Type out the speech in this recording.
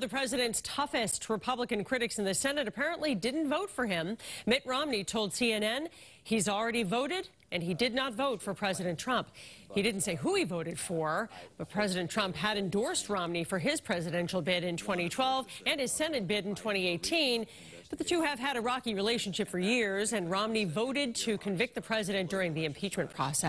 the president's toughest Republican critics in the Senate apparently didn't vote for him. Mitt Romney told CNN he's already voted and he did not vote for President Trump. He didn't say who he voted for, but President Trump had endorsed Romney for his presidential bid in 2012 and his Senate bid in 2018. But the two have had a rocky relationship for years, and Romney voted to convict the president during the impeachment process.